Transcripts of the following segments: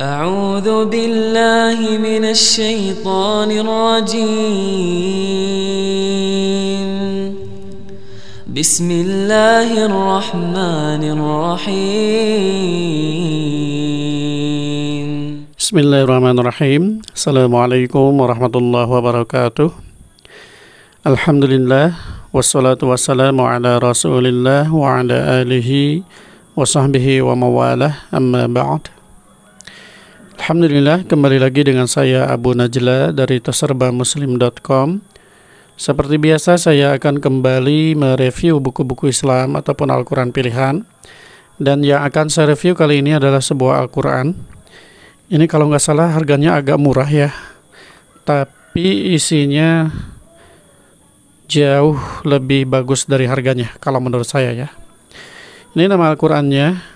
أعوذ بالله من الشيطان الرجيم بسم الله الرحمن الرحيم بسم الله الرحمن الرحيم السلام عليكم ورحمة الله وبركاته الحمد لله والصلاة والسلام على رسول الله وعلى آله وصحبه ومواله أما بعد Alhamdulillah, kembali lagi dengan saya Abu Najla dari terserbamuslim.com. Seperti biasa, saya akan kembali mereview buku-buku Islam ataupun Al-Quran pilihan. Dan yang akan saya review kali ini adalah sebuah Al-Quran. Ini kalau nggak salah harganya agak murah ya. Tapi isinya jauh lebih bagus dari harganya kalau menurut saya ya. Ini nama Al-Qur'annya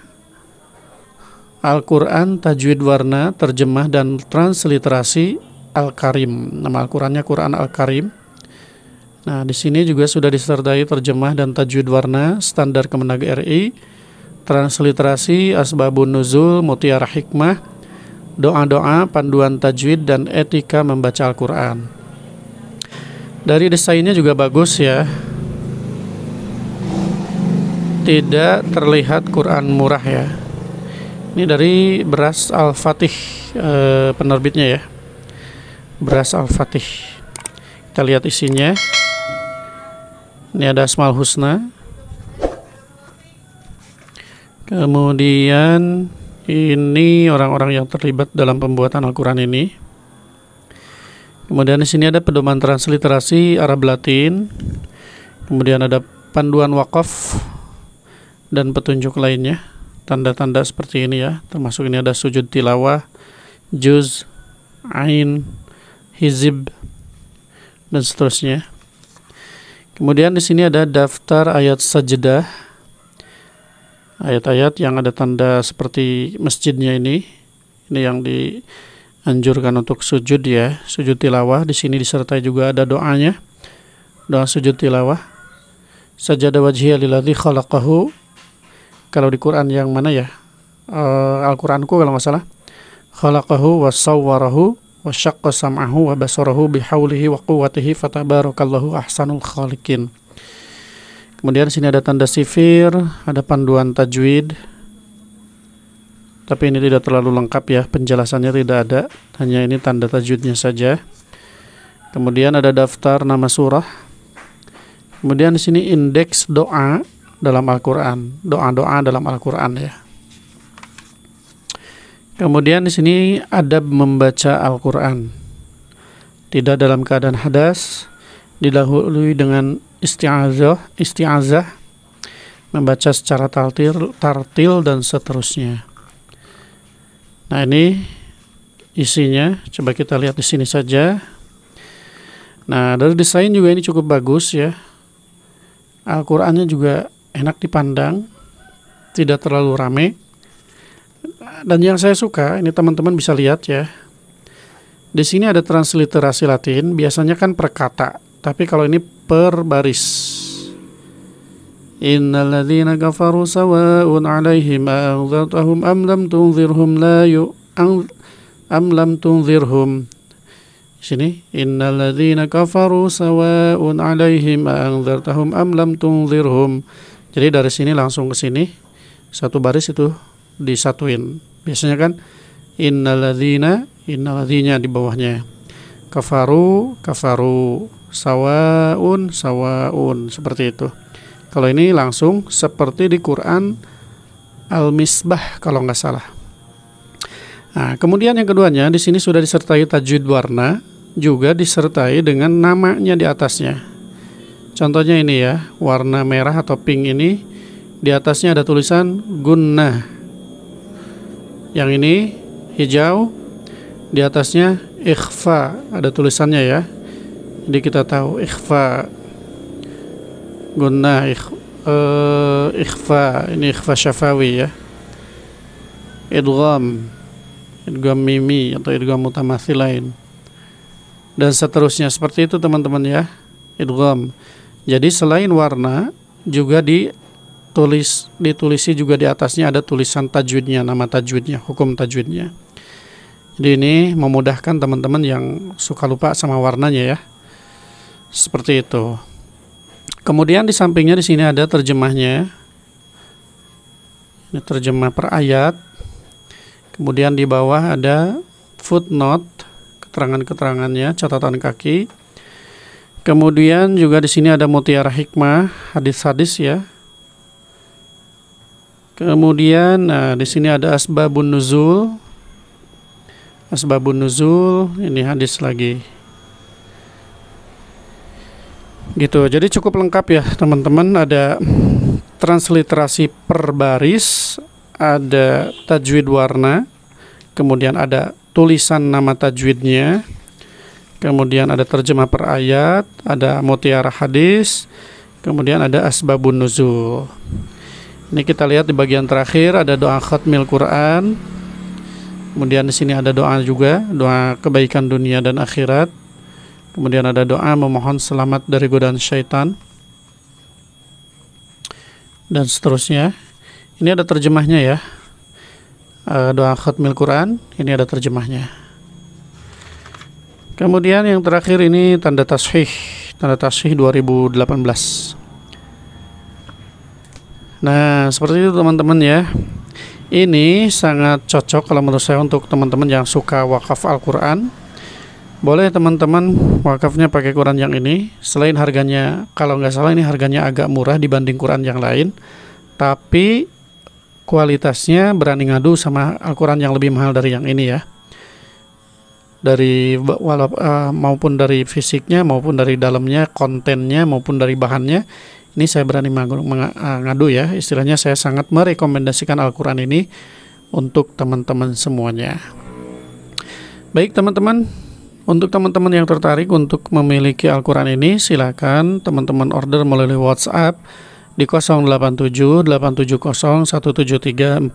Al-Quran, Tajwid Warna, Terjemah dan Transliterasi Al-Karim. Nama Al-Qurannya Quran Al-Karim. Nah, di sini juga sudah disertai terjemah dan tajwid warna standar Kemenag RI, transliterasi Asbabun Nuzul, Mutiara Hikmah, doa-doa, panduan tajwid dan etika membaca Al-Qur'an. Dari desainnya juga bagus ya. Tidak terlihat Quran murah ya. Ini dari beras Al-Fatih e, penerbitnya ya. Beras Al-Fatih. Kita lihat isinya. Ini ada Asmal Husna. Kemudian ini orang-orang yang terlibat dalam pembuatan Al-Qur'an ini. Kemudian di sini ada pedoman transliterasi Arab Latin. Kemudian ada panduan wakaf dan petunjuk lainnya tanda-tanda seperti ini ya termasuk ini ada sujud tilawah juz ain hizib dan seterusnya kemudian di sini ada daftar ayat sajedah ayat-ayat yang ada tanda seperti masjidnya ini ini yang dianjurkan untuk sujud ya sujud tilawah di sini disertai juga ada doanya doa sujud tilawah sajadah wajhiya lilladzi khalaqahu kalau di Quran yang mana ya uh, Al-Quranku kalau nggak salah khalaqahu wa sawwarahu wa syaqqa sam'ahu wa basarahu bihaulihi wa quwwatihi fatabarakallahu ahsanul khaliqin kemudian sini ada tanda sifir ada panduan tajwid tapi ini tidak terlalu lengkap ya penjelasannya tidak ada hanya ini tanda tajwidnya saja kemudian ada daftar nama surah kemudian di sini indeks doa dalam Al-Quran, doa-doa dalam Al-Quran ya. Kemudian di sini adab membaca Al-Quran. Tidak dalam keadaan hadas, didahului dengan isti'azah, isti'azah, membaca secara tartil, tartil dan seterusnya. Nah ini isinya, coba kita lihat di sini saja. Nah dari desain juga ini cukup bagus ya. Al-Qurannya juga enak dipandang, tidak terlalu rame. Dan yang saya suka, ini teman-teman bisa lihat ya. Di sini ada transliterasi Latin, biasanya kan per kata, tapi kalau ini per baris. Innaladina kafaru sawa'un 'alaihim anzartahum am lam tunzirhum la yu am lam tunzirhum sini innaladina kafaru sawa'un 'alaihim anzartahum am lam tunzirhum jadi dari sini langsung ke sini satu baris itu disatuin. Biasanya kan innaladzina innaladzinya di bawahnya. Kafaru kafaru sawaun sawaun seperti itu. Kalau ini langsung seperti di Quran Al-Misbah kalau nggak salah. Nah, kemudian yang keduanya di sini sudah disertai tajwid warna juga disertai dengan namanya di atasnya. Contohnya ini ya, warna merah atau pink ini di atasnya ada tulisan gunnah. Yang ini hijau di atasnya ikhfa, ada tulisannya ya. Jadi kita tahu ikhfa gunnah ikh, uh, ikhfa, ini ikhfa syafawi ya. Idgham idgham mimi atau idgham lain dan seterusnya seperti itu teman-teman ya idgham jadi selain warna juga ditulis ditulisi juga di atasnya ada tulisan tajwidnya, nama tajwidnya, hukum tajwidnya. Jadi ini memudahkan teman-teman yang suka lupa sama warnanya ya. Seperti itu. Kemudian di sampingnya di sini ada terjemahnya. Ini terjemah per ayat. Kemudian di bawah ada footnote, keterangan-keterangannya, catatan kaki. Kemudian juga di sini ada mutiara hikmah, hadis-hadis ya. Kemudian nah di sini ada asbabun nuzul. Asbabun nuzul ini hadis lagi. Gitu. Jadi cukup lengkap ya, teman-teman. Ada transliterasi per baris, ada tajwid warna, kemudian ada tulisan nama tajwidnya, kemudian ada terjemah per ayat, ada mutiara hadis, kemudian ada asbabun nuzul. Ini kita lihat di bagian terakhir ada doa khatmil Quran. Kemudian di sini ada doa juga, doa kebaikan dunia dan akhirat. Kemudian ada doa memohon selamat dari godaan syaitan. Dan seterusnya. Ini ada terjemahnya ya. Eh, doa khatmil Quran, ini ada terjemahnya. Kemudian yang terakhir ini tanda tasfih, tanda tasfih 2018. Nah, seperti itu teman-teman ya. Ini sangat cocok kalau menurut saya untuk teman-teman yang suka wakaf Al-Qur'an. Boleh teman-teman wakafnya pakai Quran yang ini. Selain harganya kalau nggak salah ini harganya agak murah dibanding Quran yang lain, tapi kualitasnya berani ngadu sama Al-Quran yang lebih mahal dari yang ini ya dari wala, uh, maupun dari fisiknya maupun dari dalamnya kontennya maupun dari bahannya ini saya berani mengadu, mengadu ah, ya istilahnya saya sangat merekomendasikan Al-Quran ini untuk teman-teman semuanya baik teman-teman untuk teman-teman yang tertarik untuk memiliki Al-Quran ini silakan teman-teman order melalui WhatsApp di 087 870 173 490